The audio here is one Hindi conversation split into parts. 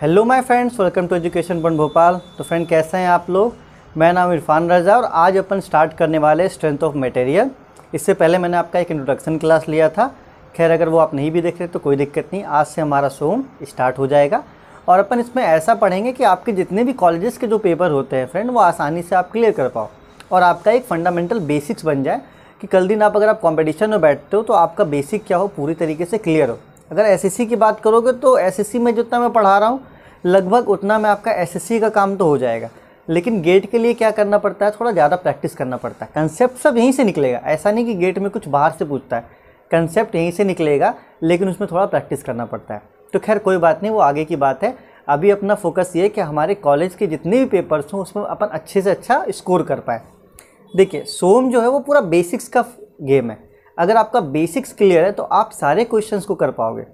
hello my friends welcome to education point Bhopal तो फ्रेंड कैसे हैं आप लोग मैं नाम इरफान रजा और आज अपन स्टार्ट करने वाले स्ट्रेंथ ऑफ मटेरियल इससे पहले मैंने आपका एक इंट्रोडक्शन क्लास लिया था खैर अगर वो आप नहीं भी देख रहे तो कोई दिक्कत नहीं आज से हमारा सोम स्टार्ट हो जाएगा और अपन इसमें ऐसा पढ़ेंगे कि आपके जितने भी कॉलेजेस के जो पेपर होते हैं फ्रेंड वो आसानी से आप क्लियर कर पाओ और आपका एक फंडामेंटल बेसिक्स बन जाए कि कल दिन आप अगर आप कॉम्पिटिशन में बैठते हो तो आपका बेसिक क्या हो पूरी तरीके से क्लियर हो अगर एसएससी की बात करोगे तो एसएससी में जितना मैं पढ़ा रहा हूँ लगभग उतना में आपका एस का काम तो हो जाएगा लेकिन गेट के लिए क्या करना पड़ता है थोड़ा ज़्यादा प्रैक्टिस करना पड़ता है कंसेप्ट सब यहीं से निकलेगा ऐसा नहीं कि गेट में कुछ बाहर से पूछता है कंसेप्ट यहीं से निकलेगा लेकिन उसमें थोड़ा प्रैक्टिस करना पड़ता है तो खैर कोई बात नहीं वो आगे की बात है अभी अपना फोकस ये है कि हमारे कॉलेज के जितने भी पेपर्स हों उसमें अपन अच्छे से अच्छा स्कोर कर पाए देखिए सोम जो है वो पूरा बेसिक्स का गेम है अगर आपका बेसिक्स क्लियर है तो आप सारे क्वेश्चंस को कर पाओगे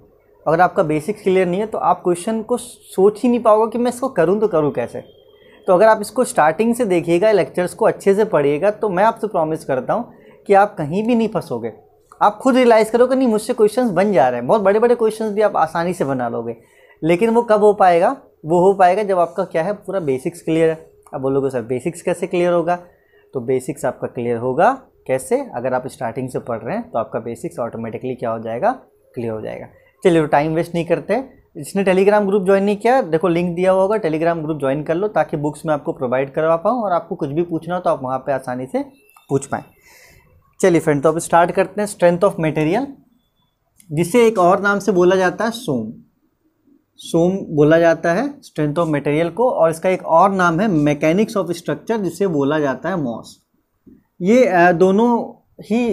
अगर आपका बेसिक्स क्लियर नहीं है तो आप क्वेश्चन को सोच ही नहीं पाओगे कि मैं इसको करूँ तो करूँ कैसे तो अगर आप इसको स्टार्टिंग से देखिएगा लेक्चर्स को अच्छे से पढ़िएगा तो मैं आपसे प्रॉमिस करता हूँ कि आप कहीं भी नहीं फंसोगे आप खुद रियलाइज़ करोगे नहीं मुझसे क्वेश्चंस बन जा रहे हैं बहुत बड़े बड़े क्वेश्चंस भी आप आसानी से बना लोगे लेकिन वो कब हो पाएगा वो हो पाएगा जब आपका क्या है पूरा बेसिक्स क्लियर है अब बोलोगे सर बेसिक्स कैसे क्लियर होगा तो बेसिक्स आपका क्लियर होगा कैसे अगर आप स्टार्टिंग से पढ़ रहे हैं तो आपका बेसिक्स ऑटोमेटिकली क्या हो जाएगा क्लियर हो जाएगा चलिए टाइम वेस्ट नहीं करते इसने टेलीग्राम ग्रुप ज्वाइन नहीं किया देखो लिंक दिया हुआ होगा टेलीग्राम ग्रुप ज्वाइन कर लो ताकि बुक्स मैं आपको प्रोवाइड करवा पाऊँ और आपको कुछ भी पूछना हो तो आप वहाँ पर आसानी से पूछ पाएँ चलिए फ्रेंड तो अब स्टार्ट करते हैं स्ट्रेंथ ऑफ मटेरियल जिसे एक और नाम से बोला जाता है सोम सोम बोला जाता है स्ट्रेंथ ऑफ मटेरियल को और इसका एक और नाम है मैकेनिक्स ऑफ स्ट्रक्चर जिसे बोला जाता है मॉस ये दोनों ही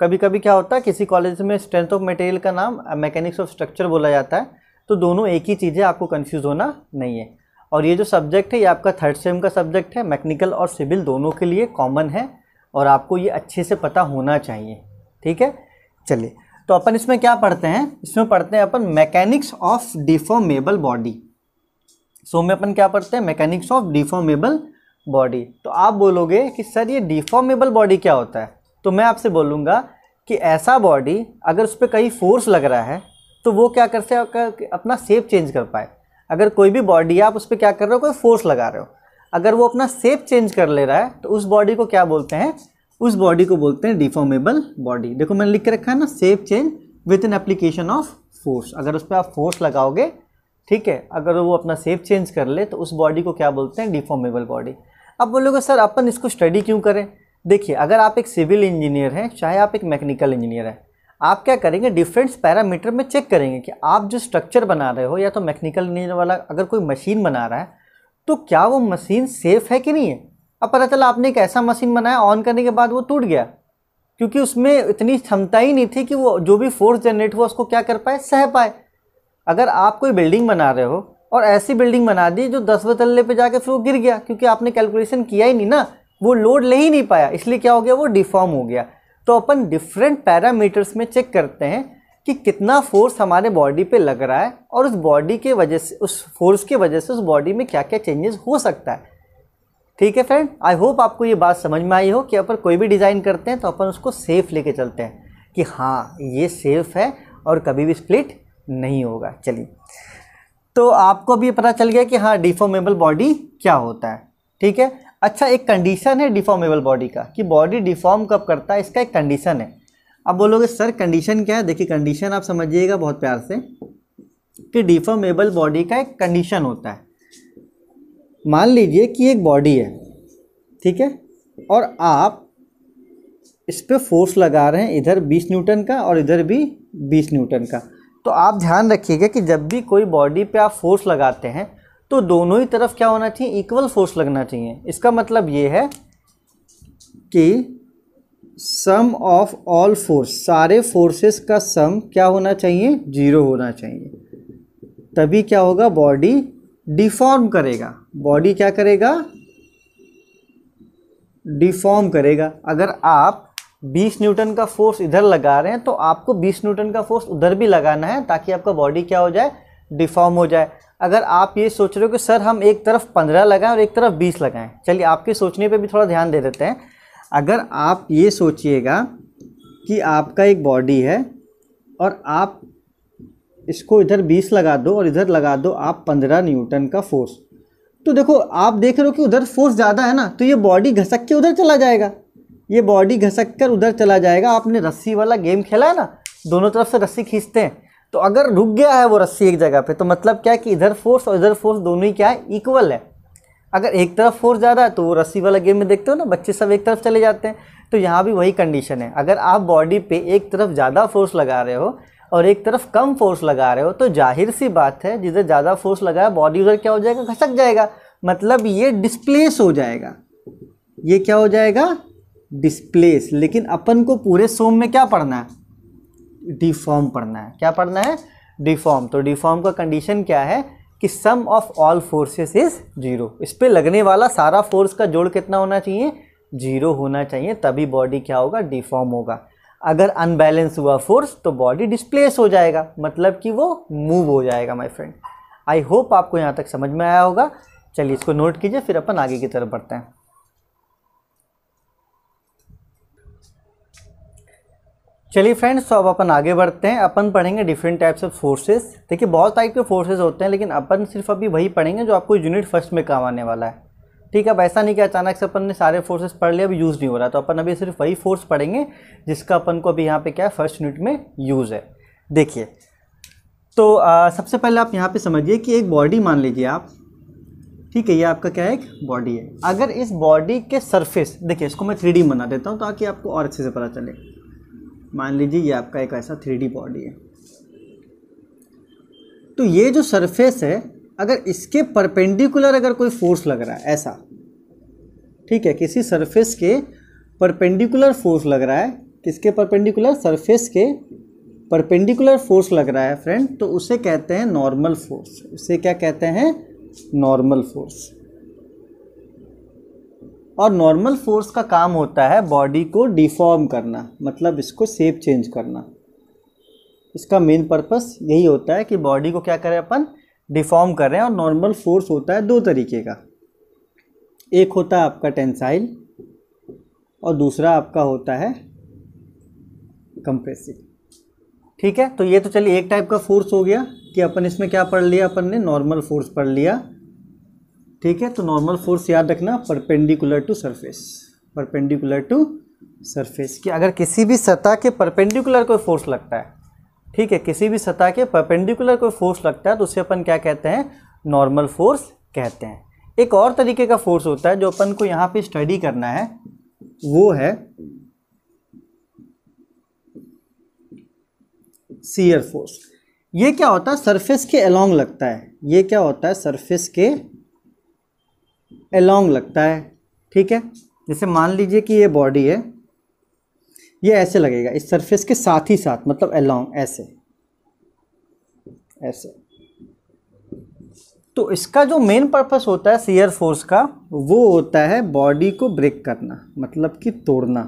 कभी कभी क्या होता है किसी कॉलेज में स्ट्रेंथ ऑफ मटेरियल का नाम मैकेनिक्स ऑफ स्ट्रक्चर बोला जाता है तो दोनों एक ही चीज़ है आपको कन्फ्यूज़ होना नहीं है और ये जो सब्जेक्ट है ये आपका थर्ड सेम का सब्जेक्ट है मैकेनिकल और सिविल दोनों के लिए कॉमन है और आपको ये अच्छे से पता होना चाहिए ठीक है चलिए तो अपन इसमें क्या पढ़ते हैं इसमें पढ़ते हैं अपन mechanics of deformable bodies में अपन क्या पढ़ते हैं मैकेनिक्स ऑफ डिफॉर्मेबल बॉडी तो आप बोलोगे कि सर ये डिफॉर्मेबल बॉडी क्या होता है तो मैं आपसे बोलूँगा कि ऐसा बॉडी अगर उस पर कहीं फोर्स लग रहा है तो वो क्या कर सकते अपना सेप चेंज कर पाए अगर कोई भी बॉडी आप उस पर क्या कर रहे हो कोई फोर्स लगा रहे हो अगर वो अपना सेप चेंज कर ले रहा है तो उस बॉडी को क्या बोलते हैं उस बॉडी को बोलते हैं डिफॉर्मेबल बॉडी देखो मैंने लिख के रखा है ना shape change with an application of force अगर उस पर आप फोर्स लगाओगे ठीक है अगर वो अपना सेप चेंज कर ले तो उस बॉडी को क्या बोलते हैं डिफॉर्मेबल बॉडी अब बोलोगे सर अपन इसको स्टडी क्यों करें देखिए अगर आप एक सिविल इंजीनियर हैं चाहे आप एक मैकेनिकल इंजीनियर हैं आप क्या करेंगे डिफरेंट पैरामीटर में चेक करेंगे कि आप जो स्ट्रक्चर बना रहे हो या तो मैकेनिकल इंजीनियर वाला अगर कोई मशीन बना रहा है तो क्या वो मशीन सेफ़ है कि नहीं है अब पता चला आपने एक ऐसा मशीन बनाया ऑन करने के बाद वो टूट गया क्योंकि उसमें इतनी क्षमता ही नहीं थी कि वो जो भी फोर्स जनरेट हुआ उसको क्या कर पाए सह पाए अगर आप कोई बिल्डिंग बना रहे हो और ऐसी बिल्डिंग बना दी जो दस बतल्ले पे जाके फिर वो गिर गया क्योंकि आपने कैलकुलेशन किया ही नहीं ना वो लोड ले ही नहीं पाया इसलिए क्या हो गया वो डिफॉर्म हो गया तो अपन डिफरेंट पैरामीटर्स में चेक करते हैं कि कितना फोर्स हमारे बॉडी पे लग रहा है और उस बॉडी के वजह से उस फोर्स की वजह से उस बॉडी में क्या क्या चेंजेस हो सकता है ठीक है फ्रेंड आई होप आपको ये बात समझ में आई हो कि अपन कोई भी डिज़ाइन करते हैं तो अपन उसको सेफ़ लेके चलते हैं कि हाँ ये सेफ़ है और कभी भी स्प्लिट नहीं होगा चलिए तो आपको भी पता चल गया कि हाँ डिफॉर्मेबल बॉडी क्या होता है ठीक है अच्छा एक कंडीशन है डिफॉर्मेबल बॉडी का कि बॉडी डिफॉर्म कब करता है इसका एक कंडीशन है अब बोलोगे सर कंडीशन क्या है देखिए कंडीशन आप समझिएगा बहुत प्यार से कि डिफॉर्मेबल बॉडी का एक कंडीशन होता है मान लीजिए कि एक बॉडी है ठीक है और आप इस पर फोर्स लगा रहे हैं इधर 20 न्यूटन का और इधर भी 20 न्यूटन का तो आप ध्यान रखिएगा कि जब भी कोई बॉडी पे आप फोर्स लगाते हैं तो दोनों ही तरफ क्या होना चाहिए इक्वल फोर्स लगना चाहिए इसका मतलब ये है कि सम ऑफ ऑल फोर्स सारे फोर्सेस का सम क्या होना चाहिए जीरो होना चाहिए तभी क्या होगा बॉडी डिफॉर्म करेगा बॉडी क्या करेगा डिफॉर्म करेगा अगर आप 20 न्यूटन का फोर्स इधर लगा रहे हैं तो आपको 20 न्यूटन का फोर्स उधर भी लगाना है ताकि आपका बॉडी क्या हो जाए डिफॉर्म हो जाए अगर आप ये सोच रहे हो कि सर हम एक तरफ पंद्रह लगाएं और एक तरफ बीस लगाएं चलिए आपके सोचने पे भी थोड़ा ध्यान दे देते हैं अगर आप ये सोचिएगा कि आपका एक बॉडी है और आप इसको इधर बीस लगा दो और इधर लगा दो आप पंद्रह न्यूटन का फोर्स तो देखो आप देख रहे हो कि उधर फोर्स ज़्यादा है ना तो ये बॉडी घसक के उधर चला जाएगा ये बॉडी घसक कर उधर चला जाएगा आपने रस्सी वाला गेम खेला है ना दोनों तरफ से रस्सी खींचते हैं तो अगर रुक गया है वो रस्सी एक जगह पे तो मतलब क्या है कि इधर फोर्स और इधर फोर्स दोनों ही क्या है इक्वल है अगर एक तरफ फोर्स ज़्यादा है तो वो रस्सी वाला गेम में देखते हो ना बच्चे सब एक तरफ चले जाते हैं तो यहाँ भी वही कंडीशन है अगर आप बॉडी पे एक तरफ ज़्यादा फोर्स लगा रहे हो और एक तरफ कम फोर्स लगा रहे हो तो जाहिर सी बात है जिधर ज़्यादा फोर्स लगाया बॉडी उधर क्या हो जाएगा घसक जाएगा मतलब ये डिस्प्लेस हो जाएगा ये क्या हो जाएगा डिस्प्लेस लेकिन अपन को पूरे सोम में क्या पढ़ना है डिफॉर्म पढ़ना है क्या पढ़ना है डिफॉर्म तो डिफॉर्म का कंडीशन क्या है कि sum of all forces is zero इस पर लगने वाला सारा फोर्स का जोड़ कितना होना चाहिए जीरो होना चाहिए तभी बॉडी क्या होगा डिफॉर्म होगा अगर अनबैलेंस हुआ फोर्स तो बॉडी डिस्प्लेस हो जाएगा मतलब कि वो मूव हो जाएगा माय फ्रेंड आई होप आपको यहाँ तक समझ में आया होगा चलिए इसको नोट कीजिए फिर अपन आगे की तरफ बढ़ते हैं चलिए फ्रेंड्स तो अब अपन आगे बढ़ते हैं अपन पढ़ेंगे डिफरेंट टाइप्स ऑफ फोर्सेस देखिए बहुत टाइप के फोर्सेस होते हैं लेकिन अपन सिर्फ अभी वही पढ़ेंगे जो आपको यूनिट फर्स्ट में काम आने वाला है ठीक है अब ऐसा नहीं कि अचानक से अपन ने सारे फोर्सेस पढ़ लिया अभी यूज़ नहीं हो रहा तो अपन अभी सिर्फ वही फोर्स पढ़ेंगे जिसका अपन को अभी यहाँ पर क्या है फर्स्ट यूनिट में यूज़ है देखिए तो आ, सबसे पहले आप यहाँ पर समझिए कि एक बॉडी मान लीजिए आप ठीक है ये आपका क्या है एक बॉडी है अगर इस बॉडी के सरफेस देखिए इसको मैं थ्री बना देता हूँ ताकि आपको और अच्छे से पता चले मान लीजिए ये आपका एक ऐसा थ्री बॉडी है तो ये जो सरफेस है अगर इसके परपेंडिकुलर अगर कोई फोर्स लग रहा है ऐसा ठीक है किसी सरफेस के परपेंडिकुलर फोर्स लग रहा है किसके परपेंडिकुलर सरफेस के परपेंडिकुलर फोर्स लग रहा है फ्रेंड तो उसे कहते हैं नॉर्मल फोर्स उसे क्या कहते हैं नॉर्मल फोर्स और नॉर्मल फोर्स का काम होता है बॉडी को डिफॉर्म करना मतलब इसको शेप चेंज करना इसका मेन पर्पस यही होता है कि बॉडी को क्या करें अपन डिफॉर्म करें और नॉर्मल फोर्स होता है दो तरीके का एक होता है आपका टेंसाइल और दूसरा आपका होता है कंप्रेसिव ठीक है तो ये तो चलिए एक टाइप का फोर्स हो गया कि अपन इसमें क्या पढ़ लिया अपन ने नॉर्मल फोर्स पढ़ लिया ठीक है तो नॉर्मल फोर्स याद रखना perpendicular to surface perpendicular to surface कि अगर किसी भी सतह के परपेंडिकुलर कोई फोर्स लगता है ठीक है किसी भी सतह के परपेंडिकुलर कोई फोर्स लगता है तो उसे अपन क्या कहते हैं नॉर्मल फोर्स कहते हैं एक और तरीके का फोर्स होता है जो अपन को यहाँ पे स्टडी करना है वो है सीयर फोर्स ये क्या होता है सरफेस के अलोंग लगता है ये क्या होता है सरफेस के एलोंग लगता है ठीक है जैसे मान लीजिए कि ये बॉडी है ये ऐसे लगेगा इस सरफेस के साथ ही साथ मतलब एलोंग ऐसे ऐसे तो इसका जो मेन पर्पस होता है सीयर फोर्स का वो होता है बॉडी को ब्रेक करना मतलब कि तोड़ना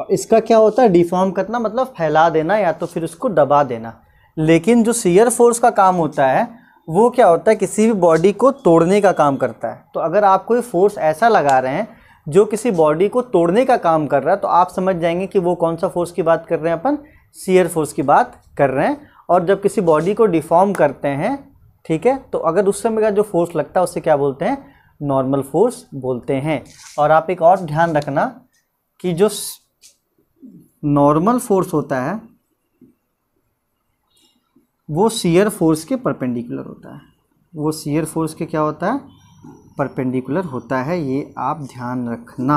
और इसका क्या होता है डिफॉर्म करना मतलब फैला देना या तो फिर उसको दबा देना लेकिन जो सीयर फोर्स का काम होता है वो क्या होता है किसी भी बॉडी को तोड़ने का काम करता है तो अगर आप कोई फोर्स ऐसा लगा रहे हैं जो किसी बॉडी को तोड़ने का काम कर रहा है तो आप समझ जाएंगे कि वो कौन सा फोर्स की बात कर रहे हैं अपन सीयर फोर्स की बात कर रहे हैं और जब किसी बॉडी को डिफॉर्म करते हैं ठीक है तो अगर उस समय का जो फोर्स लगता है उसे क्या बोलते हैं नॉर्मल फोर्स बोलते हैं और आप एक और ध्यान रखना कि जो नॉर्मल फोर्स होता है वो सीयर फोर्स के परपेंडिकुलर होता है वो सीयर फोर्स के क्या होता है परपेंडिकुलर होता है ये आप ध्यान रखना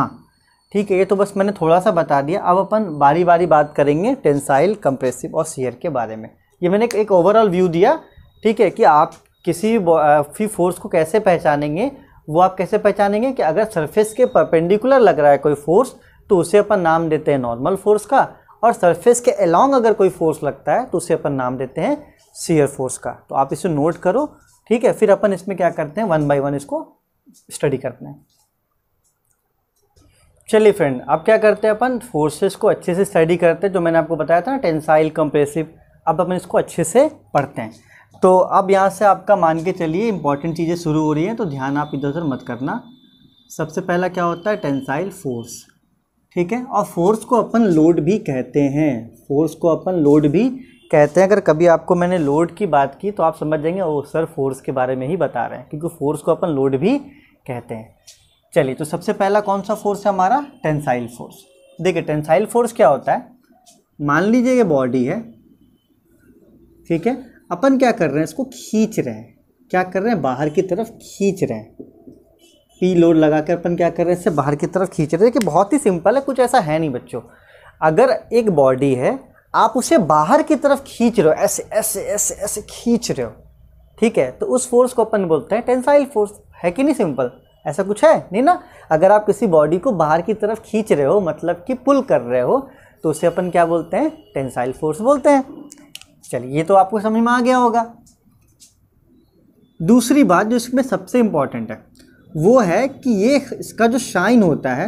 ठीक है ये तो बस मैंने थोड़ा सा बता दिया अब अपन बारी बारी बात करेंगे टेंसाइल कंप्रेसिव और सीयर के बारे में ये मैंने एक ओवरऑल व्यू दिया ठीक है कि आप किसी भी फोर्स को कैसे पहचानेंगे वो आप कैसे पहचानेंगे कि अगर सरफेस के परपेंडिकुलर लग रहा है कोई फोर्स तो उसे अपन नाम देते हैं नॉर्मल फोर्स का और सरफेस के अलॉन्ग अगर कोई फोर्स लगता है तो उसे अपन नाम देते हैं सीयर फोर्स का तो आप इसे नोट करो ठीक है फिर अपन इसमें क्या करते हैं वन बाई वन इसको स्टडी करते हैं चलिए फ्रेंड अब क्या करते हैं अपन फोर्सेस को अच्छे से स्टडी करते हैं जो मैंने आपको बताया था ना टेंसाइल कंप्रेसिव अब अपन इसको अच्छे से पढ़ते हैं तो अब यहाँ से आपका मान के चलिए इंपॉर्टेंट चीज़ें शुरू हो रही हैं तो ध्यान आप इधर उधर मत करना सबसे पहला क्या होता है टेंसाइल फोर्स ठीक है और फोर्स को अपन लोड भी कहते हैं फोर्स को अपन लोड भी कहते हैं अगर कभी आपको मैंने लोड की बात की तो आप समझ जाएंगे ओ सर फोर्स के बारे में ही बता रहे हैं क्योंकि फोर्स को अपन लोड भी कहते हैं चलिए तो सबसे पहला कौन सा फोर्स है हमारा टेंसाइल फोर्स देखिए टेंसाइल फोर्स क्या होता है मान लीजिए ये बॉडी है ठीक है अपन क्या कर रहे हैं इसको खींच रहे हैं क्या कर रहे हैं बाहर की तरफ खींच रहे हैं पी लोड लगा कर अपन क्या कर रहे हैं इससे बाहर की तरफ खींच रहे हैं कि बहुत ही सिंपल है कुछ ऐसा है नहीं बच्चों अगर एक बॉडी है आप उसे बाहर की तरफ खींच रहे हो ऐसे ऐसे ऐसे ऐसे खींच रहे हो ठीक है तो उस फोर्स को अपन बोलते हैं टेंसाइल फोर्स है कि नहीं सिंपल ऐसा कुछ है नहीं ना अगर आप किसी बॉडी को बाहर की तरफ खींच रहे हो मतलब कि पुल कर रहे हो तो उसे अपन क्या बोलते हैं टेंसाइल फोर्स बोलते हैं चलिए ये तो आपको समझ में आ गया होगा दूसरी बात जो इसमें सबसे इंपॉर्टेंट है वो है कि ये इसका जो शाइन होता है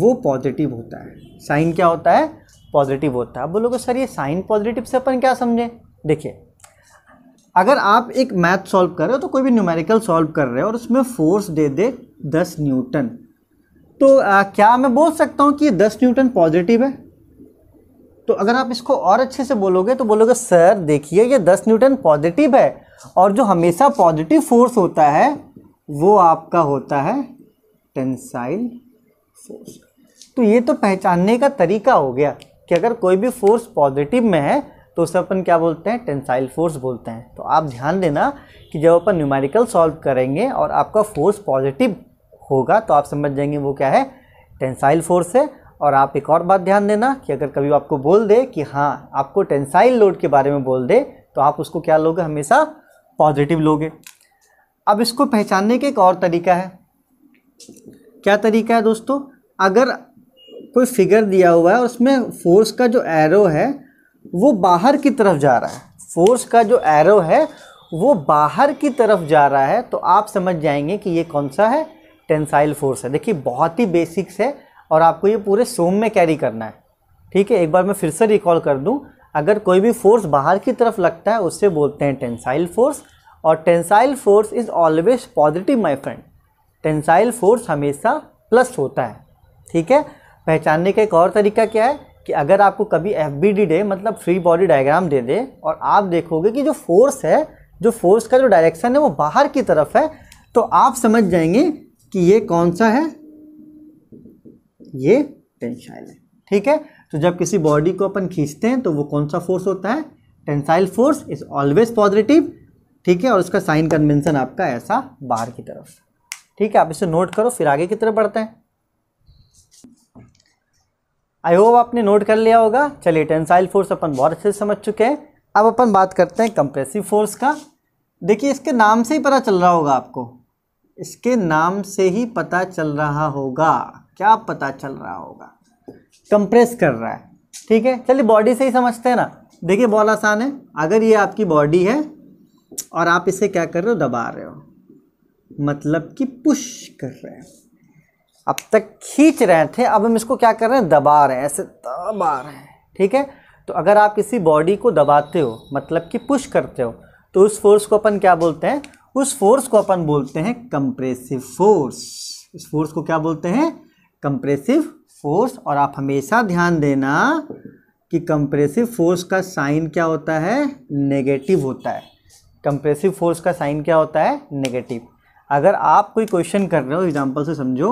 वो पॉजिटिव होता है साइन क्या होता है पॉजिटिव होता है बोलोगे सर ये साइन पॉजिटिव से अपन क्या समझें देखिए अगर आप एक मैथ सॉल्व कर रहे हो तो कोई भी न्यूमेरिकल सॉल्व कर रहे हो और उसमें फोर्स दे दे दस न्यूटन तो आ, क्या मैं बोल सकता हूँ कि ये दस न्यूटन पॉजिटिव है तो अगर आप इसको और अच्छे से बोलोगे तो बोलोगे सर देखिए ये दस न्यूटन पॉजिटिव है और जो हमेशा पॉजिटिव फोर्स होता है वो आपका होता है टेंसाइल फोर्स तो ये तो पहचानने का तरीका हो गया कि अगर कोई भी फोर्स पॉजिटिव में है तो उसे अपन क्या बोलते हैं टेंसाइल फोर्स बोलते हैं तो आप ध्यान देना कि जब अपन न्यूमेरिकल सॉल्व करेंगे और आपका फोर्स पॉजिटिव होगा तो आप समझ जाएंगे वो क्या है टेंसाइल फोर्स है और आप एक और बात ध्यान देना कि अगर कभी आपको बोल दे कि हाँ आपको टेंसाइल लोड के बारे में बोल दे तो आप उसको क्या लोगे हमेशा पॉजिटिव लोगे अब इसको पहचानने का एक और तरीका है क्या तरीका है दोस्तों अगर कोई फिगर दिया हुआ है उसमें फोर्स का जो एरो है वो बाहर की तरफ जा रहा है फोर्स का जो एरो है वो बाहर की तरफ जा रहा है तो आप समझ जाएंगे कि ये कौन सा है टेंसाइल फोर्स है देखिए बहुत ही बेसिक्स है और आपको ये पूरे सोम में कैरी करना है ठीक है एक बार मैं फिर से रिकॉल कर दूं अगर कोई भी फोर्स बाहर की तरफ लगता है उससे बोलते हैं टेंसाइल फोर्स और tensile force is always positive my friend tensile force हमेशा प्लस होता है ठीक है पहचानने का एक और तरीका क्या है कि अगर आपको कभी एफ डे मतलब फ्री बॉडी डायग्राम दे दे और आप देखोगे कि जो फोर्स है जो फोर्स का जो डायरेक्शन है वो बाहर की तरफ है तो आप समझ जाएंगे कि ये कौन सा है ये टेंसाइल है ठीक है तो जब किसी बॉडी को अपन खींचते हैं तो वो कौन सा फोर्स होता है tensile force is always positive ठीक है और उसका साइन कन्वेंशन आपका ऐसा बाहर की तरफ ठीक है आप इसे नोट करो फिर आगे की तरफ बढ़ते हैं आई होप आपने नोट कर लिया होगा चलिए टेंसाइल फोर्स अपन बहुत अच्छे से समझ चुके हैं अब अपन बात करते हैं कंप्रेसिव फोर्स का देखिए इसके नाम से ही पता चल रहा होगा आपको इसके नाम से ही पता चल रहा होगा क्या पता चल रहा होगा कंप्रेस कर रहा है ठीक है चलिए बॉडी से ही समझते हैं ना देखिए बहुत आसान है अगर ये आपकी बॉडी है और आप इसे क्या कर रहे हो दबा रहे हो मतलब कि पुश कर रहे हैं अब तक खींच रहे थे अब हम इसको क्या कर रहे हैं दबा रहे हैं ऐसे दबा रहे हैं ठीक है तो अगर आप किसी बॉडी को दबाते हो मतलब कि पुश करते हो तो उस फोर्स को अपन क्या बोलते हैं उस फोर्स को अपन बोलते हैं कंप्रेसिव फोर्स इस फोर्स को क्या बोलते हैं कंप्रेसिव फोर्स और आप हमेशा ध्यान देना कि कंप्रेसिव फोर्स का साइन क्या होता है नेगेटिव होता है कंप्रेसिव फोर्स का साइन क्या होता है नेगेटिव अगर आप कोई क्वेश्चन कर रहे हो एग्जाम्पल से समझो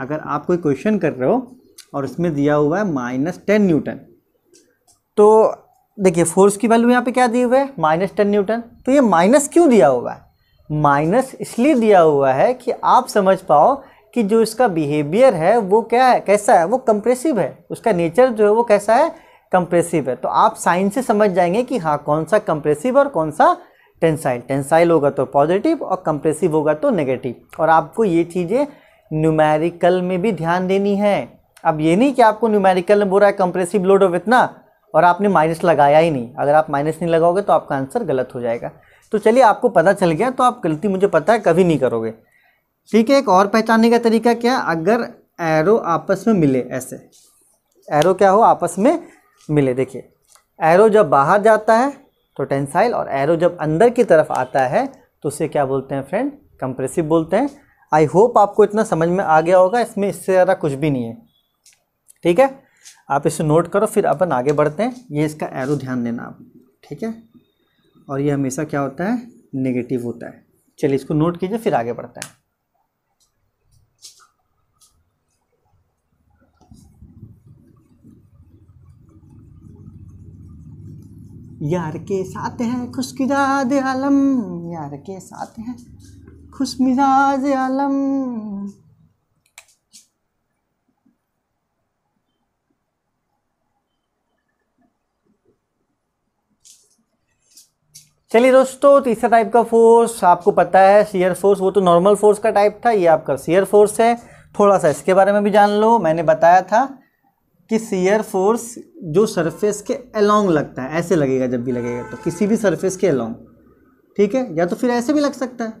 अगर आप कोई क्वेश्चन कर रहे हो और इसमें दिया हुआ है माइनस टेन न्यूटन तो देखिए फोर्स की वैल्यू यहाँ पे क्या दी हुआ है माइनस टेन न्यूटन तो ये माइनस क्यों दिया हुआ है माइनस इसलिए दिया हुआ है कि आप समझ पाओ कि जो इसका बिहेवियर है वो क्या है कैसा है वो कंप्रेसिव है उसका नेचर जो है वो कैसा है कंप्रेसिव है तो आप साइंस से समझ जाएंगे कि हाँ कौन सा कंप्रेसिव और कौन सा टेंसाइल टेंसाइल होगा तो पॉजिटिव और कंप्रेसिव होगा तो नेगेटिव और आपको ये चीज़ें न्यूमेरिकल में भी ध्यान देनी है अब ये नहीं कि आपको न्यूमेरिकल में बोल रहा है कंप्रेसिव लोड ऑफ इतना और आपने माइनस लगाया ही नहीं अगर आप माइनस नहीं लगाओगे तो आपका आंसर गलत हो जाएगा तो चलिए आपको पता चल गया तो आप गलती मुझे पता है कभी नहीं करोगे ठीक है एक और पहचानने का तरीका क्या अगर एरो आपस में मिले ऐसे एरो क्या हो आपस में मिले देखिए एरो जब बाहर जाता है तो टेंसाइल और एरो जब अंदर की तरफ आता है तो उसे क्या बोलते हैं फ्रेंड कंप्रेसिव बोलते हैं आई होप आपको इतना समझ में आ गया होगा इसमें इससे ज़्यादा कुछ भी नहीं है ठीक है आप इसे नोट करो फिर अपन आगे बढ़ते हैं ये इसका एरो ध्यान देना आप ठीक है और ये हमेशा क्या होता है नेगेटिव होता है चलिए इसको नोट कीजिए फिर आगे बढ़ते हैं यार के साथ हैं मिजाज आलम यार के साथ हैं खुश मिजाज आलम चलिए दोस्तों तीसरा टाइप का फोर्स आपको पता है शेयर फोर्स वो तो नॉर्मल फोर्स का टाइप था ये आपका शेयर फोर्स है थोड़ा सा इसके बारे में भी जान लो मैंने बताया था कि सीयर फोर्स जो सरफेस के अलोंग लगता है ऐसे लगेगा जब भी लगेगा तो किसी भी सरफेस के अलोंग ठीक है या तो फिर ऐसे भी लग सकता है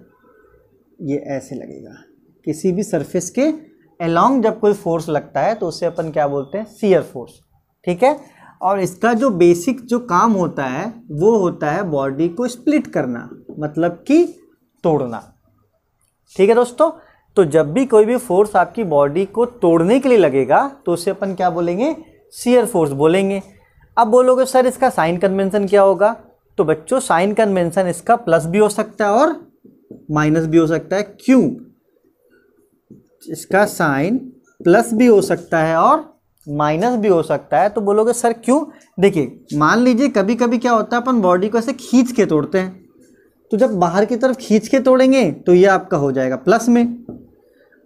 ये ऐसे लगेगा किसी भी सरफेस के अलोंग जब कोई फोर्स लगता है तो उसे अपन क्या बोलते हैं सीयर फोर्स ठीक है और इसका जो बेसिक जो काम होता है वो होता है बॉडी को स्प्लिट करना मतलब कि तोड़ना ठीक है दोस्तों तो जब भी कोई भी फोर्स आपकी बॉडी को तोड़ने के लिए लगेगा तो उसे अपन क्या बोलेंगे सीयर फोर्स बोलेंगे अब बोलोगे सर इसका साइन कन्वेंसन क्या होगा तो बच्चों साइन कन्वेंसन इसका प्लस भी हो सकता है और माइनस भी हो सकता है क्यों इसका साइन प्लस भी हो सकता है और माइनस भी हो सकता है तो बोलोगे सर क्यों देखिए मान लीजिए कभी कभी क्या होता है अपन बॉडी को ऐसे खींच के तोड़ते हैं तो जब बाहर की तरफ खींच के तोड़ेंगे तो ये आपका हो जाएगा प्लस में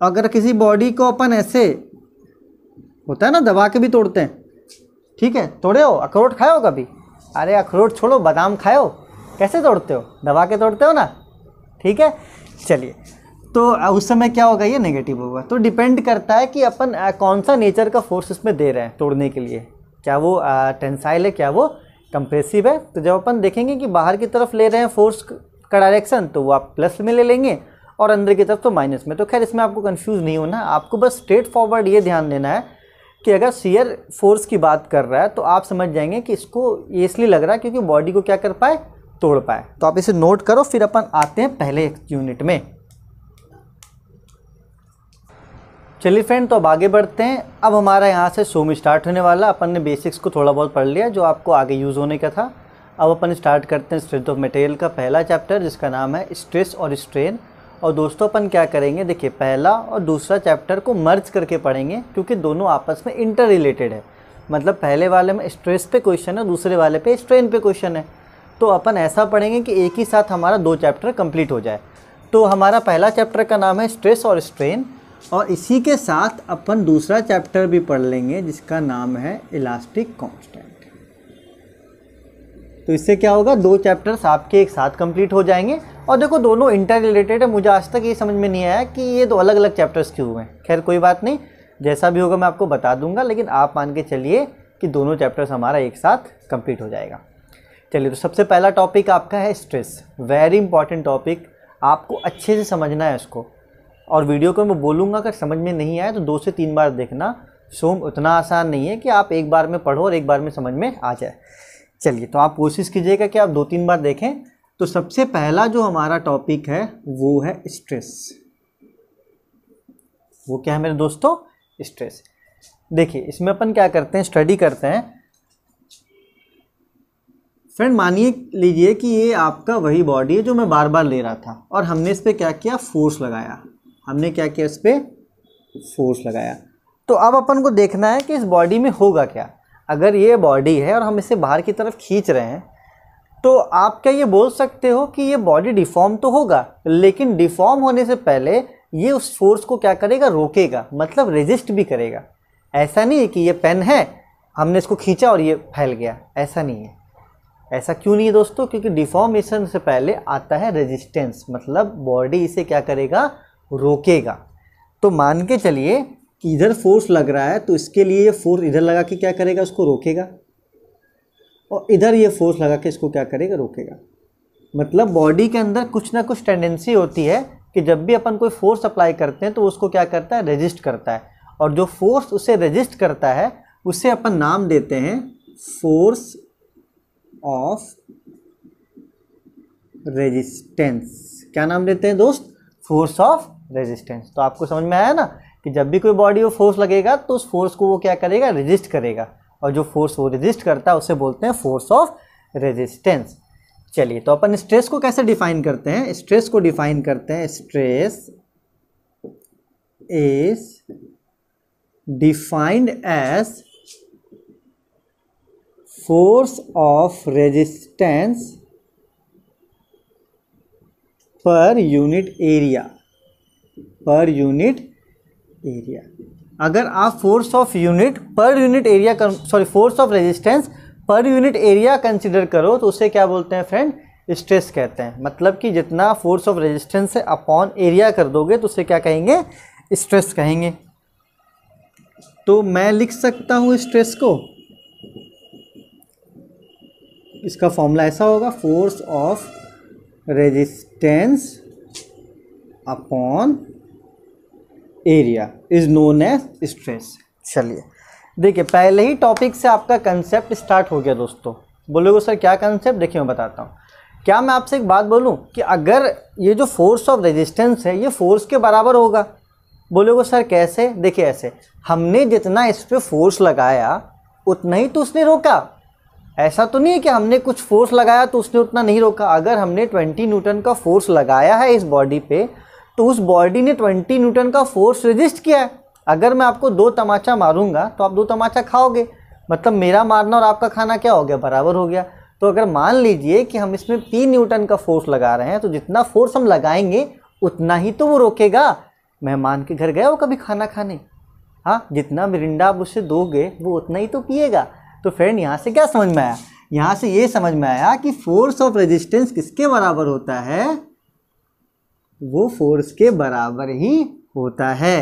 अगर किसी बॉडी को अपन ऐसे होता है ना दबा के भी तोड़ते हैं ठीक है तोड़े हो अखरोट खाए हो कभी अरे अखरोट छोड़ो बादाम खाए हो कैसे तोड़ते हो दबा के तोड़ते हो ना ठीक है चलिए तो उस समय क्या होगा ये नेगेटिव होगा तो डिपेंड करता है कि अपन कौन सा नेचर का फोर्स उसमें दे रहे हैं तोड़ने के लिए क्या वो टेंसाइल है क्या वो कंप्रेसिव है तो जब अपन देखेंगे कि बाहर की तरफ ले रहे हैं फोर्स का डायरेक्शन तो वो आप प्लस में ले लेंगे और अंदर की तरफ तो माइनस में तो खैर इसमें आपको कन्फ्यूज़ नहीं होना आपको बस स्ट्रेट फॉरवर्ड ये ध्यान देना है कि अगर सीयर फोर्स की बात कर रहा है तो आप समझ जाएंगे कि इसको ये इसलिए लग रहा है क्योंकि बॉडी को क्या कर पाए तोड़ पाए तो आप इसे नोट करो फिर अपन आते हैं पहले यूनिट में चलिए फ्रेंड तो अब आगे बढ़ते हैं अब हमारा यहाँ से सोम स्टार्ट होने वाला अपन ने बेसिक्स को थोड़ा बहुत पढ़ लिया जो आपको आगे यूज़ होने का था अब अपन स्टार्ट करते हैं स्ट्रेंथ ऑफ मटेरियल का पहला चैप्टर जिसका नाम है स्ट्रेस और स्ट्रेन और दोस्तों अपन क्या करेंगे देखिए पहला और दूसरा चैप्टर को मर्ज करके पढ़ेंगे क्योंकि दोनों आपस में इंटर रिलेटेड है मतलब पहले वाले में स्ट्रेस पे क्वेश्चन है दूसरे वाले पे स्ट्रेन पे क्वेश्चन है तो अपन ऐसा पढ़ेंगे कि एक ही साथ हमारा दो चैप्टर कंप्लीट हो जाए तो हमारा पहला चैप्टर का नाम है स्ट्रेस और स्ट्रेन और इसी के साथ अपन दूसरा चैप्टर भी पढ़ लेंगे जिसका नाम है इलास्टिक कॉन्स्टेंट तो इससे क्या होगा दो चैप्टर्स आपके एक साथ कंप्लीट हो जाएंगे और देखो दोनों इंटर रिलेटेड है मुझे आज तक ये समझ में नहीं आया कि ये दो अलग अलग चैप्टर्स क्यों हैं खैर कोई बात नहीं जैसा भी होगा मैं आपको बता दूंगा लेकिन आप मान के चलिए कि दोनों चैप्टर्स हमारा एक साथ कंप्लीट हो जाएगा चलिए तो सबसे पहला टॉपिक आपका है स्ट्रेस वेरी इंपॉर्टेंट टॉपिक आपको अच्छे से समझना है इसको और वीडियो को मैं बोलूँगा अगर समझ में नहीं आया तो दो से तीन बार देखना सोम उतना आसान नहीं है कि आप एक बार में पढ़ो और एक बार में समझ में आ जाए चलिए तो आप कोशिश कीजिएगा कि आप दो तीन बार देखें तो सबसे पहला जो हमारा टॉपिक है वो है स्ट्रेस वो क्या है मेरे दोस्तों स्ट्रेस देखिए इसमें अपन क्या करते हैं स्टडी करते हैं फ्रेंड मानिए लीजिए कि ये आपका वही बॉडी है जो मैं बार बार ले रहा था और हमने इस पर क्या किया फोर्स लगाया हमने क्या किया इस पर फोर्स लगाया तो अब अपन को देखना है कि इस बॉडी में होगा क्या अगर ये बॉडी है और हम इसे बाहर की तरफ खींच रहे हैं तो आप क्या ये बोल सकते हो कि ये बॉडी डिफॉर्म तो होगा लेकिन डिफॉर्म होने से पहले ये उस फोर्स को क्या करेगा रोकेगा मतलब रेजिस्ट भी करेगा ऐसा नहीं है कि ये पेन है हमने इसको खींचा और ये फैल गया ऐसा नहीं है ऐसा क्यों नहीं है दोस्तों क्योंकि डिफॉर्मेशन से पहले आता है रेजिस्टेंस मतलब बॉडी इसे क्या करेगा रोकेगा तो मान के चलिए कि इधर फोर्स लग रहा है तो इसके लिए ये फोर्स इधर लगा के क्या करेगा उसको रोकेगा और इधर ये फोर्स लगा के इसको क्या करेगा रोकेगा मतलब बॉडी के अंदर कुछ ना कुछ टेंडेंसी होती है कि जब भी अपन कोई फोर्स अप्लाई करते हैं तो उसको क्या करता है रजिस्ट करता है और जो फोर्स उसे रजिस्ट करता है उसे अपन नाम देते हैं फोर्स ऑफ रेजिस्टेंस क्या नाम देते हैं दोस्त फोर्स ऑफ रेजिस्टेंस तो आपको समझ में आया ना कि जब भी कोई बॉडी में फोर्स लगेगा तो उस फोर्स को वो क्या करेगा रजिस्ट करेगा और जो फोर्स वो रजिस्ट करता है उसे बोलते हैं फोर्स ऑफ रेजिस्टेंस चलिए तो अपन स्ट्रेस को कैसे डिफाइन करते हैं स्ट्रेस को डिफाइन करते हैं stress is defined as force of resistance per unit area per unit area अगर आप force of unit per unit area sorry force of resistance per unit area consider करो तो उसे क्या बोलते हैं फ्रेंड स्ट्रेस कहते हैं मतलब कि जितना फोर्स ऑफ रेजिस्टेंस है अपॉन एरिया कर दोगे तो उसे क्या कहेंगे स्ट्रेस कहेंगे तो मैं लिख सकता हूं स्ट्रेस को इसका फॉर्मूला ऐसा होगा force of resistance upon area is known as stress चलिए देखिए पहले ही टॉपिक से आपका कंसेप्ट स्टार्ट हो गया दोस्तों बोलोगे सर क्या कंसेप्ट देखिए मैं बताता हूँ क्या मैं आपसे एक बात बोलूँ कि अगर ये जो फोर्स ऑफ रेजिस्टेंस है ये फोर्स के बराबर होगा बोलोगे सर कैसे देखिए ऐसे हमने जितना इस पर फोर्स लगाया उतना ही तो उसने रोका ऐसा तो नहीं है कि हमने कुछ फोर्स लगाया तो उसने उतना नहीं रोका अगर हमने 20 न्यूटन का फोर्स लगाया है इस बॉडी पे तो उस बॉडी ने ट्वेंटी न्यूटन का फोर्स रजिस्ट किया है अगर मैं आपको दो तमाचा मारूंगा तो आप दो तमाचा खाओगे मतलब मेरा मारना और आपका खाना क्या हो गया बराबर हो गया तो अगर मान लीजिए कि हम इसमें तीन न्यूटन का फोर्स लगा रहे हैं तो जितना फोर्स हम लगाएंगे उतना ही तो वो रोकेगा मेहमान के घर गया वो कभी खाना खाने हाँ जितना मिरिंडा आप उससे दोगे वो उतना ही तो पिएगा तो फ्रेंड यहाँ से क्या समझ में आया यहाँ से ये समझ में आया कि फोर्स ऑफ रेजिस्टेंस किसके बराबर होता है वो फोर्स के बराबर ही होता है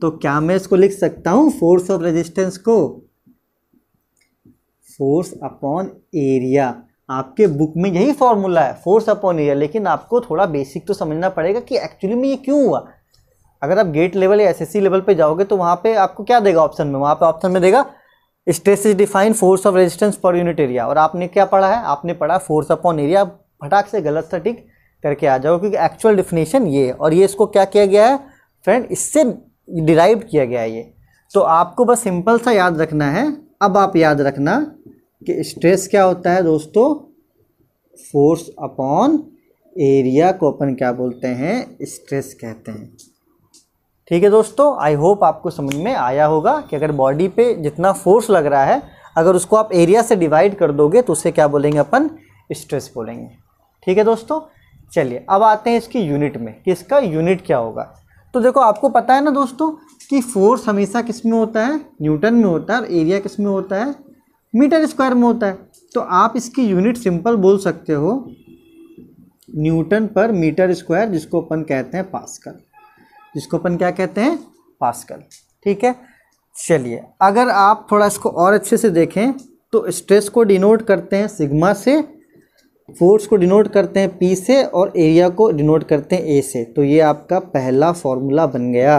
तो क्या मैं इसको लिख सकता हूँ फोर्स ऑफ रेजिस्टेंस को फोर्स अपॉन एरिया आपके बुक में यही फॉर्मूला है फोर्स अपॉन एरिया लेकिन आपको थोड़ा बेसिक तो समझना पड़ेगा कि एक्चुअली में ये क्यों हुआ अगर आप गेट लेवल या एसएससी लेवल पे जाओगे तो वहाँ पे आपको क्या देगा ऑप्शन में वहाँ पे ऑप्शन में देगा stress is define force of resistance per unit area और आपने क्या पढ़ा है आपने पढ़ा फोर्स अपॉन एरिया फटाक से गलत था ठीक करके आ जाओ क्योंकि एक्चुअल डिफिनेशन ये और ये इसको क्या किया गया है फ्रेंड इससे डिराइव किया गया है ये तो आपको बस सिंपल सा याद रखना है अब आप याद रखना कि स्ट्रेस क्या होता है दोस्तों फोर्स अपॉन एरिया को अपन क्या बोलते हैं स्ट्रेस कहते हैं ठीक है दोस्तों आई होप आपको समझ में आया होगा कि अगर बॉडी पे जितना फोर्स लग रहा है अगर उसको आप एरिया से डिवाइड कर दोगे तो उसे क्या बोलेंगे अपन स्ट्रेस बोलेंगे ठीक है दोस्तों चलिए अब आते हैं इसकी यूनिट में कि इसका यूनिट क्या होगा तो देखो आपको पता है ना दोस्तों कि फोर्स हमेशा किस में होता है न्यूटन में होता है और एरिया किस में होता है मीटर स्क्वायर में होता है तो आप इसकी यूनिट सिंपल बोल सकते हो न्यूटन पर मीटर स्क्वायर जिसको अपन कहते हैं पास्कल जिसको अपन क्या कहते हैं पास्कल ठीक है चलिए अगर आप थोड़ा इसको और अच्छे से देखें तो स्ट्रेस को डिनोट करते हैं सिग्मा से फोर्स को डिनोट करते हैं पी से और एरिया को डिनोट करते हैं ए से तो ये आपका पहला फॉर्मूला बन गया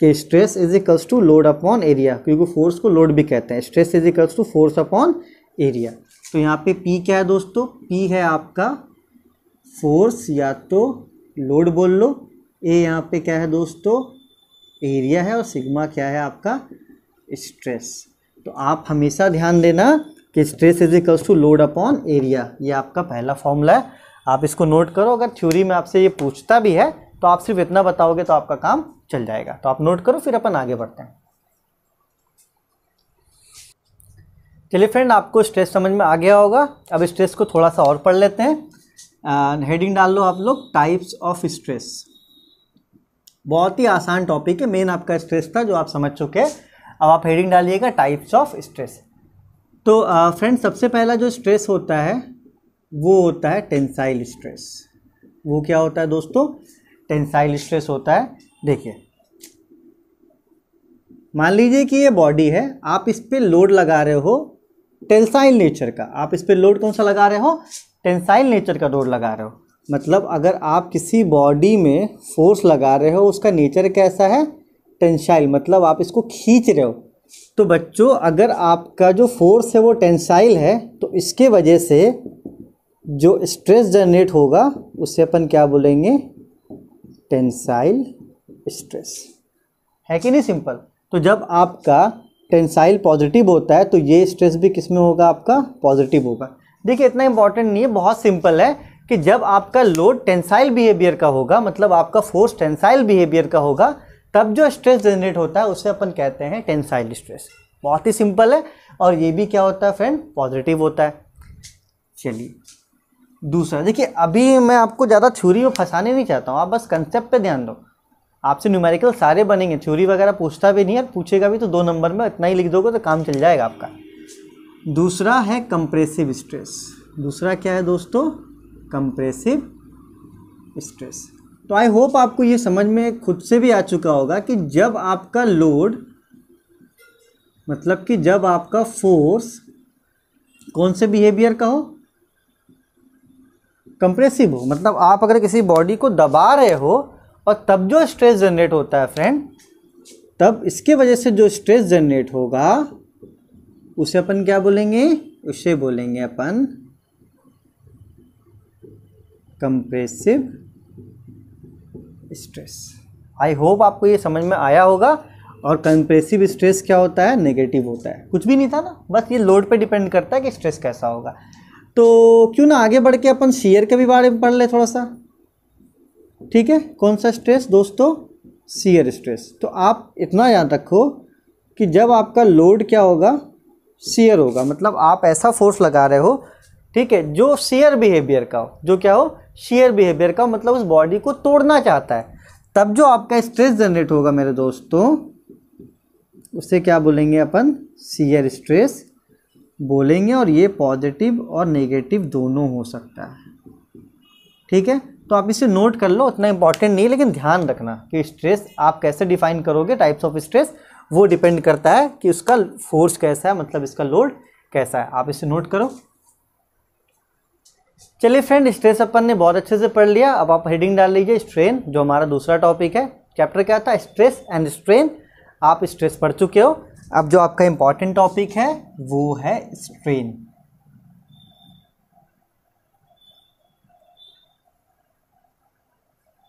कि stress is equals to load upon area क्योंकि फोर्स को लोड भी कहते हैं stress is equals to force upon area तो यहाँ पे पी क्या है दोस्तों पी है आपका फोर्स या तो लोड बोल लो ए यहाँ पे क्या है दोस्तों एरिया है और सिग्मा क्या है आपका स्ट्रेस तो आप हमेशा ध्यान देना कि stress is equals to load upon area ये आपका पहला फॉर्मूला है आप इसको नोट करो अगर थ्योरी में आपसे ये पूछता भी है तो आप सिर्फ इतना बताओगे तो आपका काम चल जाएगा तो आप नोट करो फिर अपन आगे बढ़ते हैं चलिए फ्रेंड आपको स्ट्रेस समझ में आ गया होगा अब स्ट्रेस को थोड़ा सा और पढ़ लेते हैं हेडिंग डाल लो आप लोग टाइप्स ऑफ स्ट्रेस बहुत ही आसान टॉपिक है मेन आपका स्ट्रेस था जो आप समझ चुके हैं अब आप हेडिंग डालिएगा टाइप्स ऑफ स्ट्रेस तो फ्रेंड सबसे पहला जो स्ट्रेस होता है वो होता है टेंसाइल स्ट्रेस वो क्या होता है दोस्तों टेंसाइल स्ट्रेस होता है देखिए मान लीजिए कि ये बॉडी है आप इस पर लोड लगा रहे हो टेंसाइल नेचर का आप इस पर लोड कौन सा लगा रहे हो टेंसाइल नेचर का लोड लगा रहे हो मतलब अगर आप किसी बॉडी में फोर्स लगा रहे हो उसका नेचर कैसा है टेंसाइल मतलब आप इसको खींच रहे हो तो बच्चों अगर आपका जो फोर्स है वो टेंसाइल है तो इसके वजह से जो स्ट्रेस जनरेट होगा उसे अपन क्या बोलेंगे टेंसाइल स्ट्रेस है कि नहीं सिंपल तो जब आपका टेंसाइल पॉजिटिव होता है तो ये स्ट्रेस भी किस में होगा आपका पॉजिटिव होगा देखिए इतना इंपॉर्टेंट नहीं है बहुत सिंपल है कि जब आपका लोड टेंसाइल बिहेवियर का होगा मतलब आपका फोर्स टेंसाइल बिहेवियर का होगा तब जो स्ट्रेस जनरेट होता है उसे अपन कहते हैं टेंसाइल स्ट्रेस बहुत ही सिंपल है और ये भी क्या होता है फ्रेंड पॉजिटिव होता है चलिए दूसरा देखिए अभी मैं आपको ज़्यादा छुरी में फंसाने नहीं चाहता हूँ आप बस कंसेप्ट पे ध्यान दो आपसे न्यूमेरिकल सारे बनेंगे छुरी वगैरह पूछता भी नहीं और पूछेगा भी तो दो नंबर में इतना ही लिख दोगे तो काम चल जाएगा आपका दूसरा है कंप्रेसिव स्ट्रेस दूसरा क्या है दोस्तों कंप्रेसिव स्ट्रेस तो आई होप आपको ये समझ में खुद से भी आ चुका होगा कि जब आपका लोड मतलब कि जब आपका फोर्स कौन से बिहेवियर का हो कंप्रेसिव हो मतलब आप अगर किसी बॉडी को दबा रहे हो और तब जो स्ट्रेस जनरेट होता है फ्रेंड तब इसके वजह से जो स्ट्रेस जनरेट होगा उसे अपन क्या बोलेंगे उसे बोलेंगे अपन कंप्रेसिव स्ट्रेस आई होप आपको ये समझ में आया होगा और कंप्रेसिव स्ट्रेस क्या होता है नेगेटिव होता है कुछ भी नहीं था ना बस ये लोड पे डिपेंड करता है कि स्ट्रेस कैसा होगा तो क्यों ना आगे बढ़ के अपन शेयर के भी बारे में पढ़ ले थोड़ा सा ठीक है कौन सा स्ट्रेस दोस्तों सीयर स्ट्रेस तो आप इतना याद रखो कि जब आपका लोड क्या होगा सीयर होगा मतलब आप ऐसा फोर्स लगा रहे हो ठीक है जो सीयर बिहेवियर का हो जो क्या हो शेयर बिहेवियर का मतलब उस बॉडी को तोड़ना चाहता है तब जो आपका स्ट्रेस जनरेट होगा मेरे दोस्तों उसे क्या बोलेंगे अपन सीयर स्ट्रेस बोलेंगे और ये पॉजिटिव और नेगेटिव दोनों हो सकता है ठीक है तो आप इसे नोट कर लो उतना इंपॉर्टेंट नहीं लेकिन ध्यान रखना कि स्ट्रेस आप कैसे डिफाइन करोगे टाइप्स ऑफ स्ट्रेस वो डिपेंड करता है कि उसका फोर्स कैसा है मतलब इसका लोड कैसा है आप इसे नोट करो चलिए फ्रेंड स्ट्रेस अपन ने बहुत अच्छे से पढ़ लिया अब आप हेडिंग डाल लीजिए स्ट्रेन जो हमारा दूसरा टॉपिक है चैप्टर क्या था स्ट्रेस एंड स्ट्रेन आप स्ट्रेस पढ़ चुके हो अब जो आपका इंपॉर्टेंट टॉपिक है वो है स्ट्रेन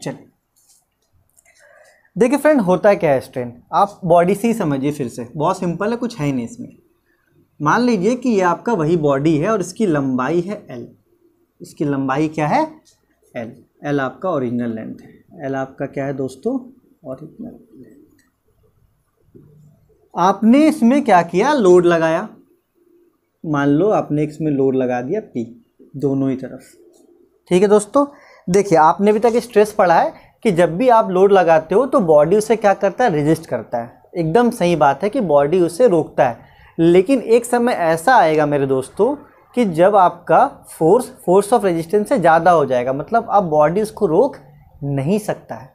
चलिए देखिए फ्रेंड होता क्या है स्ट्रेन आप बॉडी से ही समझिए फिर से बहुत सिंपल है कुछ है ही नहीं इसमें मान लीजिए कि ये आपका वही बॉडी है और इसकी लंबाई है एल इसकी लंबाई क्या है एल एल आपका ओरिजिनल लेंथ है एल आपका क्या है दोस्तों ओरिजिनल लेंथ आपने इसमें क्या किया लोड लगाया मान लो आपने इसमें लोड लगा दिया पी दोनों ही तरफ ठीक है दोस्तों देखिए आपने अभी तक स्ट्रेस पढ़ा है कि जब भी आप लोड लगाते हो तो बॉडी उसे क्या करता है रिजिस्ट करता है एकदम सही बात है कि बॉडी उसे रोकता है लेकिन एक समय ऐसा आएगा मेरे दोस्तों कि जब आपका फोर्स फोर्स ऑफ रेजिस्टेंस से ज़्यादा हो जाएगा मतलब अब बॉडी उसको रोक नहीं सकता है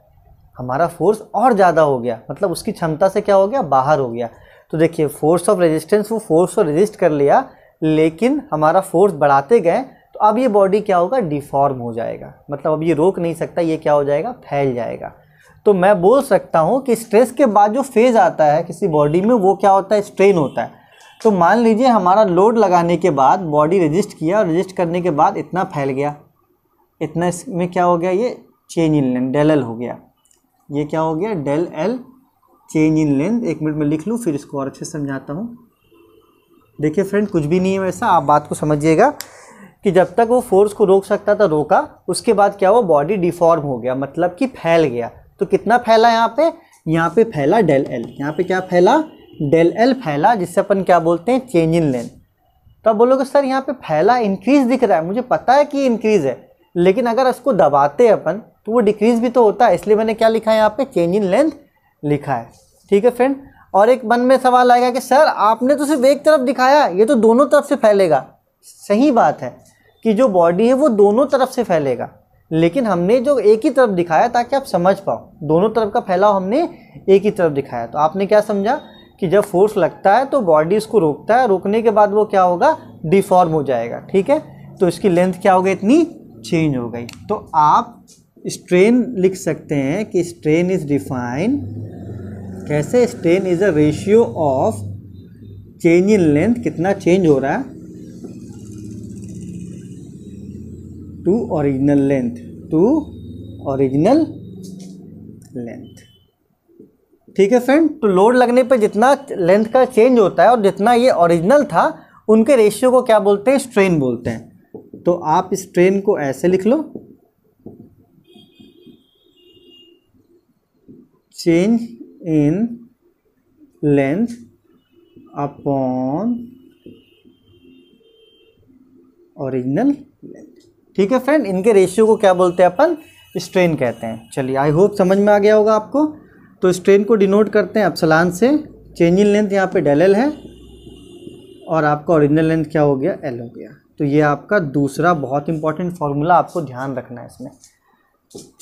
हमारा फोर्स और ज़्यादा हो गया मतलब उसकी क्षमता से क्या हो गया बाहर हो गया तो देखिए फोर्स ऑफ रेजिस्टेंस वो फोर्स को रेजिस्ट कर लिया लेकिन हमारा फोर्स बढ़ाते गए तो अब ये बॉडी क्या होगा डिफॉर्म हो जाएगा मतलब अब ये रोक नहीं सकता ये क्या हो जाएगा फैल जाएगा तो मैं बोल सकता हूँ कि स्ट्रेस के बाद जो फेज़ आता है किसी बॉडी में वो क्या होता है स्ट्रेन होता है तो मान लीजिए हमारा लोड लगाने के बाद बॉडी रजिस्ट किया और रजिस्ट करने के बाद इतना फैल गया इतना इसमें क्या हो गया ये change in length del L हो गया ये क्या हो गया del L change in length एक मिनट में लिख लूँ फिर इसको और अच्छे से समझाता हूँ देखिए फ्रेंड कुछ भी नहीं है वैसा आप बात को समझिएगा कि जब तक वो फोर्स को रोक सकता था रोका उसके बाद क्या हुआ बॉडी डिफॉर्म हो गया मतलब कि फैल गया तो कितना फैला यहाँ पे यहाँ पे फैला डेल एल यहाँ पे क्या फैला डेल एल फैला जिससे अपन क्या बोलते हैं चेंज इन लेंथ तो आप बोलोगे सर यहाँ पे फैला इंक्रीज दिख रहा है मुझे पता है कि इंक्रीज है लेकिन अगर इसको दबाते हैं अपन तो वो डिक्रीज भी तो होता है इसलिए मैंने क्या लिखा है यहाँ पे चेंज इन लेंथ लिखा है ठीक है फ्रेंड और एक मन में सवाल आएगा कि सर आपने तो सिर्फ एक तरफ दिखाया ये तो दोनों तरफ से फैलेगा सही बात है कि जो बॉडी है वो दोनों तरफ से फैलेगा लेकिन हमने जो एक ही तरफ दिखाया ताकि आप समझ पाओ दोनों तरफ का फैलाव हमने एक ही तरफ दिखाया तो आपने क्या समझा कि जब फोर्स लगता है तो बॉडी इसको रोकता है रोकने के बाद वो क्या होगा डिफॉर्म हो जाएगा ठीक है तो इसकी लेंथ क्या हो गई इतनी चेंज हो गई तो आप स्ट्रेन लिख सकते हैं कि स्ट्रेन इज़ डिफाइन कैसे strain is a ratio of change in length कितना चेंज हो रहा है to original length to original length ठीक है फ्रेंड तो लोड लगने पर जितना लेंथ का चेंज होता है और जितना ये ओरिजिनल था उनके रेशियो को क्या बोलते हैं स्ट्रेन बोलते हैं तो आप इस ट्रेन को ऐसे लिख लो change in length upon original length ठीक है फ्रेंड इनके रेशियो को क्या बोलते हैं अपन स्ट्रेन कहते हैं चलिए आई होप समझ में आ गया होगा आपको तो स्ट्रेन को डिनोट करते हैं अपसलान से चेंज इन लेंथ यहाँ पे डेल है और आपका ओरिजिनल लेंथ क्या हो गया एल हो गया तो ये आपका दूसरा बहुत इंपॉर्टेंट फार्मूला आपको ध्यान रखना है इसमें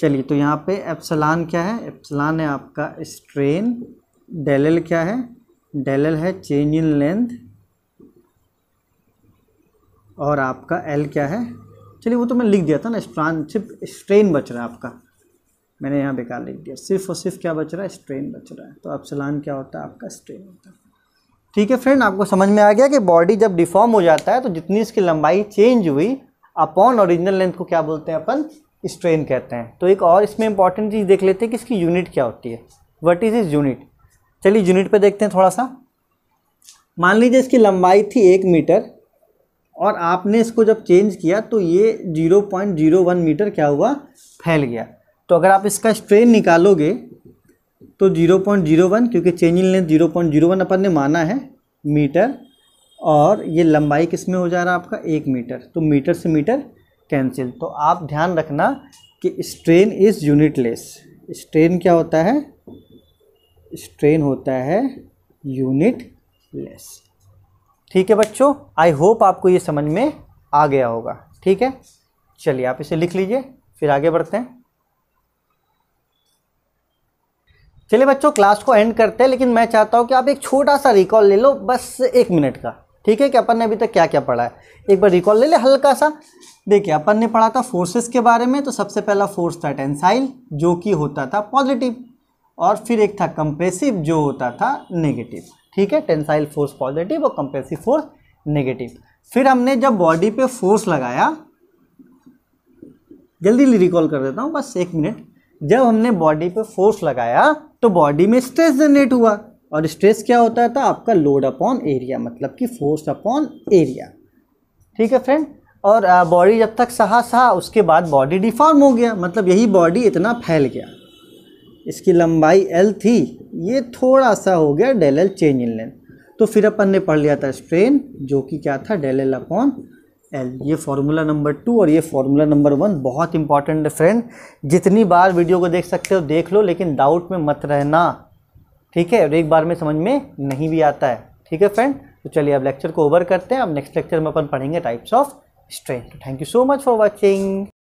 चलिए तो यहाँ पे एप्सलान क्या है एप्सलान है आपका स्ट्रेन डेलेल क्या है डेलेल है चेंज इन लेंथ और आपका एल क्या है चलिए वो तो मैं लिख दिया था ना स्ट्रांसिप सिर्फ स्ट्रेन बच रहा है आपका मैंने यहाँ बेकार लिख दिया सिर्फ और सिर्फ क्या बच रहा है स्ट्रेन बच रहा है तो सलान क्या होता है आपका स्ट्रेन होता है ठीक है फ्रेंड आपको समझ में आ गया कि बॉडी जब डिफॉर्म हो जाता है तो जितनी इसकी लंबाई चेंज हुई अपॉन ओरिजिनल लेंथ को क्या बोलते हैं अपन स्ट्रेन कहते हैं तो एक और इसमें इंपॉर्टेंट चीज़ देख लेते हैं कि इसकी यूनिट क्या होती है वट इज़ इज यूनिट चलिए यूनिट पर देखते हैं थोड़ा सा मान लीजिए इसकी लंबाई थी एक मीटर और आपने इसको जब चेंज किया तो ये zero point zero one metre क्या हुआ फैल गया तो अगर आप इसका स्ट्रेन निकालोगे तो 0.01 क्योंकि चेंज इन लेंथ 0.01 अपन ने माना है मीटर और ये लंबाई किस में हो जा रहा है आपका एक मीटर तो मीटर से मीटर कैंसिल तो आप ध्यान रखना कि स्ट्रेन इज़ यूनिटलेस स्ट्रेन क्या होता है स्ट्रेन होता है यूनिट लेस ठीक है बच्चों आई होप आपको ये समझ में आ गया होगा ठीक है चलिए आप इसे लिख लीजिए फिर आगे बढ़ते हैं चलिए बच्चों क्लास को एंड करते हैं लेकिन मैं चाहता हूँ कि आप एक छोटा सा रिकॉल ले लो बस एक मिनट का ठीक है कि अपन ने अभी तक क्या क्या पढ़ा है एक बार रिकॉल ले ले हल्का सा देखिए अपन ने पढ़ा था फोर्सेस के बारे में तो सबसे पहला फोर्स था टेंसाइल जो कि होता था पॉजिटिव और फिर एक था कंप्रेसिव जो होता था नेगेटिव ठीक है टेंसाइल फोर्स पॉजिटिव और कंप्रेसिव फोर्स नेगेटिव फिर हमने जब बॉडी पे फोर्स लगाया जल्दी रिकॉल कर देता हूँ बस एक मिनट जब हमने बॉडी पे फोर्स लगाया तो बॉडी में स्ट्रेस जनरेट हुआ और स्ट्रेस क्या होता था आपका लोड अपॉन एरिया मतलब कि फोर्स अपॉन एरिया ठीक है फ्रेंड और बॉडी जब तक सहा सहा उसके बाद बॉडी डिफॉर्म हो गया मतलब यही बॉडी इतना फैल गया इसकी लंबाई एल थी ये थोड़ा सा हो गया del L change in length तो फिर अपन ने पढ़ लिया था स्ट्रेन जो कि क्या था डेल एल अपॉन एल ये फार्मूला नंबर टू और ये फार्मूला नंबर वन बहुत इंपॉर्टेंट है फ्रेंड जितनी बार वीडियो को देख सकते हो देख लो लेकिन डाउट में मत रहना ठीक है और एक बार में समझ में नहीं भी आता है ठीक है फ्रेंड तो चलिए अब लेक्चर को ओवर करते हैं अब नेक्स्ट लेक्चर में अपन पढ़ेंगे types of strength thank you so much for watching